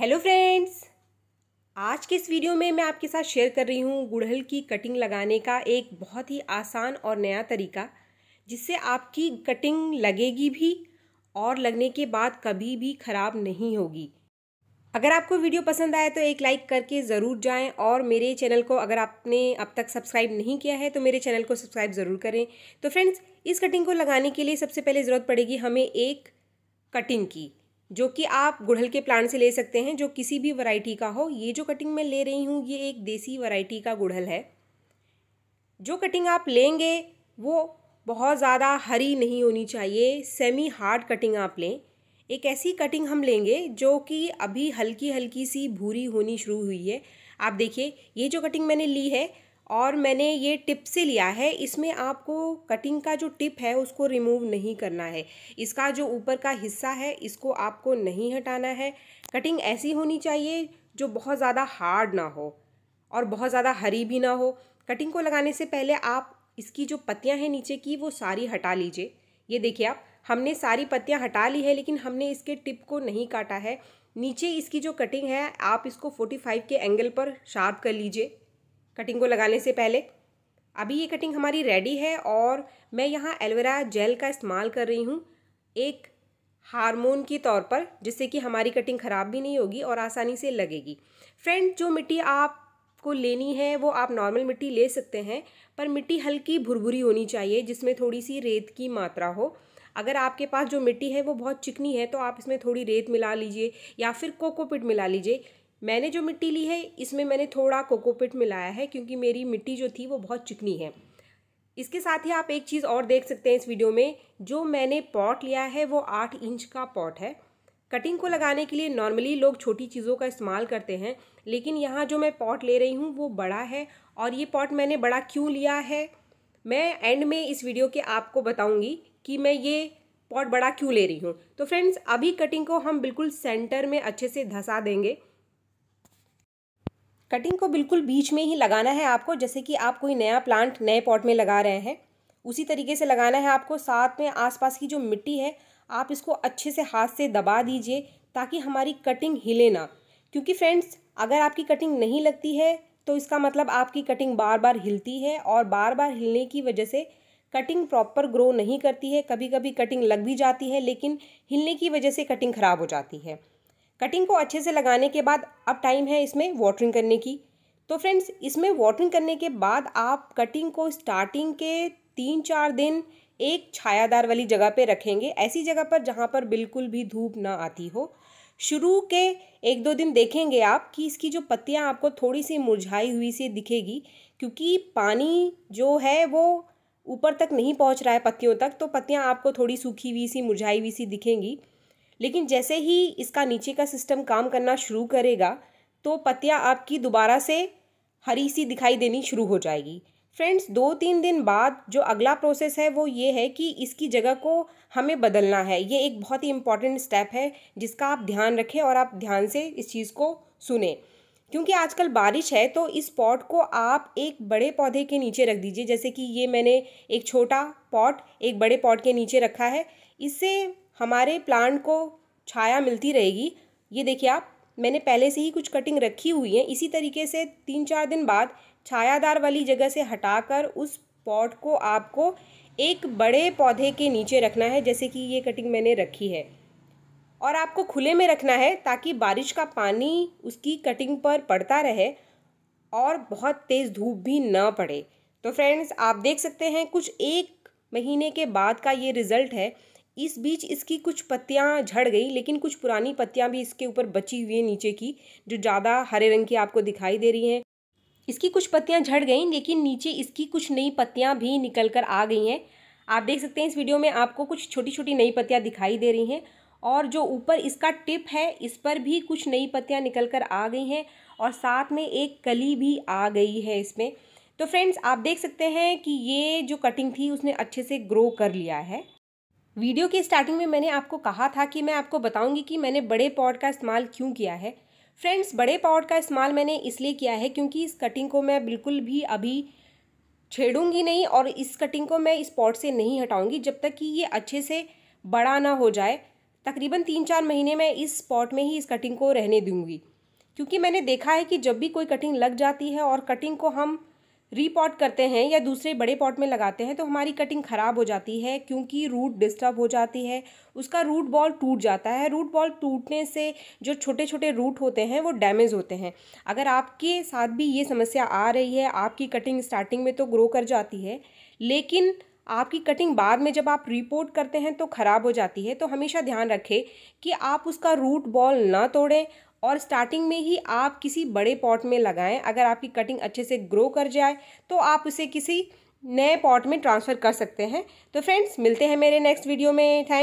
hello friends आज के इस वीडियो में मैं आपके साथ शेयर कर रही हूँ गुड़हल की कटिंग लगाने का एक बहुत ही आसान और नया तरीका जिससे आपकी कटिंग लगेगी भी और लगने के बाद कभी भी ख़राब नहीं होगी अगर आपको वीडियो पसंद आए तो एक लाइक करके ज़रूर जाएं और मेरे चैनल को अगर आपने अब तक सब्सक्राइब नहीं किया है तो मेरे चैनल को सब्सक्राइब ज़रूर करें तो फ्रेंड्स इस कटिंग को लगाने के लिए सबसे पहले ज़रूरत पड़ेगी हमें एक कटिंग की जो कि आप गुड़हल के प्लांट से ले सकते हैं जो किसी भी वैरायटी का हो ये जो कटिंग मैं ले रही हूँ ये एक देसी वैरायटी का गुड़हल है जो कटिंग आप लेंगे वो बहुत ज़्यादा हरी नहीं होनी चाहिए सेमी हार्ड कटिंग आप लें एक ऐसी कटिंग हम लेंगे जो कि अभी हल्की हल्की सी भूरी होनी शुरू हुई है आप देखिए ये जो कटिंग मैंने ली है और मैंने ये टिप से लिया है इसमें आपको कटिंग का जो टिप है उसको रिमूव नहीं करना है इसका जो ऊपर का हिस्सा है इसको आपको नहीं हटाना है कटिंग ऐसी होनी चाहिए जो बहुत ज़्यादा हार्ड ना हो और बहुत ज़्यादा हरी भी ना हो कटिंग को लगाने से पहले आप इसकी जो पत्तियाँ हैं नीचे की वो सारी हटा लीजिए ये देखिए आप हमने सारी पत्तियाँ हटा ली है लेकिन हमने इसके टिप को नहीं काटा है नीचे इसकी जो कटिंग है आप इसको 45 के एंगल पर शार्प कर लीजिए कटिंग को लगाने से पहले अभी ये कटिंग हमारी रेडी है और मैं यहाँ एलोवेरा जेल का इस्तेमाल कर रही हूँ एक हार्मोन के तौर पर जिससे कि हमारी कटिंग ख़राब भी नहीं होगी और आसानी से लगेगी फ्रेंड जो मिट्टी आप को लेनी है वो आप नॉर्मल मिट्टी ले सकते हैं पर मिट्टी हल्की भुरभुरी होनी चाहिए जिसमें थोड़ी सी रेत की मात्रा हो अगर आपके पास जो मिट्टी है वो बहुत चिकनी है तो आप इसमें थोड़ी रेत मिला लीजिए या फिर कोकोपिट मिला लीजिए मैंने जो मिट्टी ली है इसमें मैंने थोड़ा कोकोपिट मिलाया है क्योंकि मेरी मिट्टी जो थी वो बहुत चिकनी है इसके साथ ही आप एक चीज़ और देख सकते हैं इस वीडियो में जो मैंने पॉट लिया है वो आठ इंच का पॉट है कटिंग को लगाने के लिए नॉर्मली लोग छोटी चीज़ों का इस्तेमाल करते हैं लेकिन यहाँ जो मैं पॉट ले रही हूँ वो बड़ा है और ये पॉट मैंने बड़ा क्यों लिया है मैं एंड में इस वीडियो के आपको बताऊँगी कि मैं ये पॉट बड़ा क्यों ले रही हूँ तो फ्रेंड्स अभी कटिंग को हम बिल्कुल सेंटर में अच्छे से धंसा देंगे कटिंग को बिल्कुल बीच में ही लगाना है आपको जैसे कि आप कोई नया प्लांट नए पॉट में लगा रहे हैं उसी तरीके से लगाना है आपको साथ में आसपास की जो मिट्टी है आप इसको अच्छे से हाथ से दबा दीजिए ताकि हमारी कटिंग हिले ना क्योंकि फ्रेंड्स अगर आपकी कटिंग नहीं लगती है तो इसका मतलब आपकी कटिंग बार बार हिलती है और बार बार हिलने की वजह से कटिंग प्रॉपर ग्रो नहीं करती है कभी कभी कटिंग लग भी जाती है लेकिन हिलने की वजह से कटिंग ख़राब हो जाती है कटिंग को अच्छे से लगाने के बाद अब टाइम है इसमें वाटरिंग करने की तो फ्रेंड्स इसमें वाटरिंग करने के बाद आप कटिंग को स्टार्टिंग के तीन चार दिन एक छायादार वाली जगह पे रखेंगे ऐसी जगह पर जहाँ पर बिल्कुल भी धूप ना आती हो शुरू के एक दो दिन देखेंगे आप कि इसकी जो पत्तियाँ आपको थोड़ी सी मुरझाई हुई सी दिखेगी क्योंकि पानी जो है वो ऊपर तक नहीं पहुँच रहा है पत्तियों तक तो पत्तियाँ आपको थोड़ी सूखी हुई सी मुरझाई हुई सी दिखेंगी लेकिन जैसे ही इसका नीचे का सिस्टम काम करना शुरू करेगा तो पत्तियाँ आपकी दोबारा से हरी सी दिखाई देनी शुरू हो जाएगी फ्रेंड्स दो तीन दिन बाद जो अगला प्रोसेस है वो ये है कि इसकी जगह को हमें बदलना है ये एक बहुत ही इम्पॉर्टेंट स्टेप है जिसका आप ध्यान रखें और आप ध्यान से इस चीज़ को सुने क्योंकि आजकल बारिश है तो इस पॉट को आप एक बड़े पौधे के नीचे रख दीजिए जैसे कि ये मैंने एक छोटा पॉट एक बड़े पॉट के नीचे रखा है इससे हमारे प्लांट को छाया मिलती रहेगी ये देखिए आप मैंने पहले से ही कुछ कटिंग रखी हुई है इसी तरीके से तीन चार दिन बाद छायादार वाली जगह से हटाकर उस पॉट को आपको एक बड़े पौधे के नीचे रखना है जैसे कि ये कटिंग मैंने रखी है और आपको खुले में रखना है ताकि बारिश का पानी उसकी कटिंग पर पड़ता रहे और बहुत तेज़ धूप भी ना पड़े तो फ्रेंड्स आप देख सकते हैं कुछ एक महीने के बाद का ये रिज़ल्ट है इस बीच इसकी कुछ पत्तियाँ झड़ गई लेकिन कुछ पुरानी पत्तियाँ भी इसके ऊपर बची हुई है नीचे की जो ज़्यादा हरे रंग की आपको दिखाई दे रही हैं इसकी कुछ पत्तियाँ झड़ गई लेकिन नीचे इसकी कुछ नई पत्तियाँ भी निकल कर आ गई हैं आप देख सकते हैं इस वीडियो में आपको कुछ छोटी छोटी नई पत्तियाँ दिखाई दे रही हैं और जो ऊपर इसका टिप है इस पर भी कुछ नई पत्तियाँ निकल कर आ गई हैं और साथ में एक कली भी आ गई है इसमें तो फ्रेंड्स आप देख सकते हैं कि ये जो कटिंग थी उसने अच्छे से ग्रो कर लिया है वीडियो की स्टार्टिंग में मैंने आपको कहा था कि मैं आपको बताऊंगी कि मैंने बड़े पॉट का इस्तेमाल क्यों किया है फ्रेंड्स बड़े पॉट का इस्तेमाल मैंने इसलिए किया है क्योंकि इस कटिंग को मैं बिल्कुल भी अभी छेड़ूंगी नहीं और इस कटिंग को मैं इस पॉट से नहीं हटाऊंगी जब तक कि ये अच्छे से बड़ा ना हो जाए तकरीबन तीन चार महीने मैं इस पॉट में ही इस कटिंग को रहने दूंगी क्योंकि मैंने देखा है कि जब भी कोई कटिंग लग जाती है और कटिंग को हम रीपॉट करते हैं या दूसरे बड़े पॉट में लगाते हैं तो हमारी कटिंग ख़राब हो जाती है क्योंकि रूट डिस्टर्ब हो जाती है उसका रूट बॉल टूट जाता है रूट बॉल टूटने से जो छोटे छोटे रूट होते हैं वो डैमेज होते हैं अगर आपके साथ भी ये समस्या आ रही है आपकी कटिंग स्टार्टिंग में तो ग्रो कर जाती है लेकिन आपकी कटिंग बाद में जब आप रिपोर्ट करते हैं तो ख़राब हो जाती है तो हमेशा ध्यान रखें कि आप उसका रूट बॉल ना तोड़ें और स्टार्टिंग में ही आप किसी बड़े पॉट में लगाएं अगर आपकी कटिंग अच्छे से ग्रो कर जाए तो आप उसे किसी नए पॉट में ट्रांसफ़र कर सकते हैं तो फ्रेंड्स मिलते हैं मेरे नेक्स्ट वीडियो में थैंक